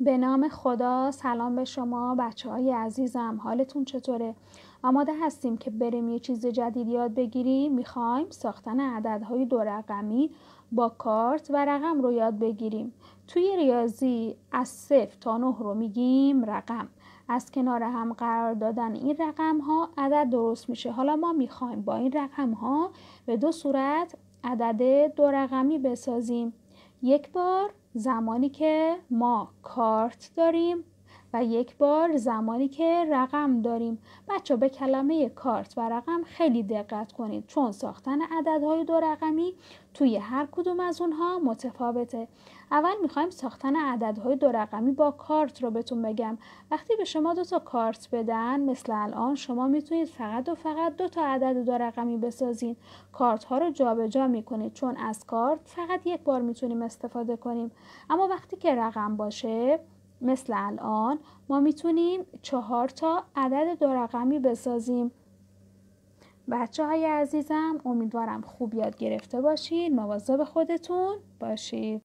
به نام خدا سلام به شما بچه های عزیزم حالتون چطوره؟ آماده هستیم که بریم یه چیز جدید یاد بگیریم میخوایم ساختن عددهای دو رقمی با کارت و رقم رو یاد بگیریم توی ریاضی از صفر تا نه رو میگیم رقم از کنار هم قرار دادن این رقم ها عدد درست میشه حالا ما میخوایم با این رقم ها به دو صورت عدد دو رقمی بسازیم یک بار زمانی که ما کارت داریم و یک بار زمانی که رقم داریم بچه به کلمه کارت و رقم خیلی دقت کنید چون ساختن عددهای دو رقمی توی هر کدوم از اونها متفاوته اول میخوایم ساختن عددهای دو رقمی با کارت رو بهتون بگم وقتی به شما دو تا کارت بدن مثل الان شما میتونید فقط و فقط دو تا عدد دو رقمی بسازین کارت ها رو جابجا جا میکنید چون از کارت فقط یک بار میتونیم استفاده کنیم اما وقتی که رقم باشه مثل الان ما میتونیم چهار تا عدد دو رقمی بسازیم بچه های عزیزم امیدوارم خوب یاد گرفته باشین مواظب خودتون باشید